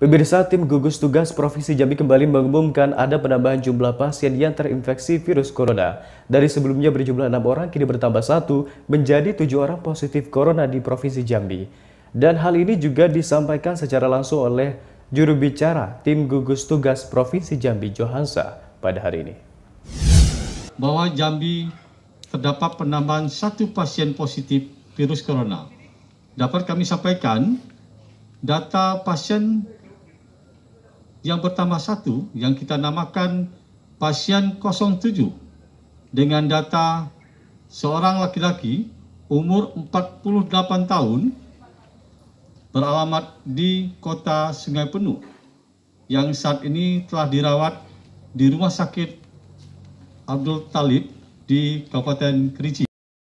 Pemirsa, tim gugus tugas Provinsi Jambi kembali mengumumkan ada penambahan jumlah pasien yang terinfeksi virus corona. Dari sebelumnya berjumlah enam orang, kini bertambah satu menjadi tujuh orang positif corona di Provinsi Jambi. Dan hal ini juga disampaikan secara langsung oleh juru bicara tim gugus tugas Provinsi Jambi Johansa pada hari ini. Bahwa Jambi terdapat penambahan satu pasien positif virus corona. Dapat kami sampaikan, data pasien yang pertama satu yang kita namakan pasien 07 dengan data seorang laki-laki umur 48 tahun beralamat di kota Sungai Penuh yang saat ini telah dirawat di Rumah Sakit Abdul Talib di Kabupaten Kerinci.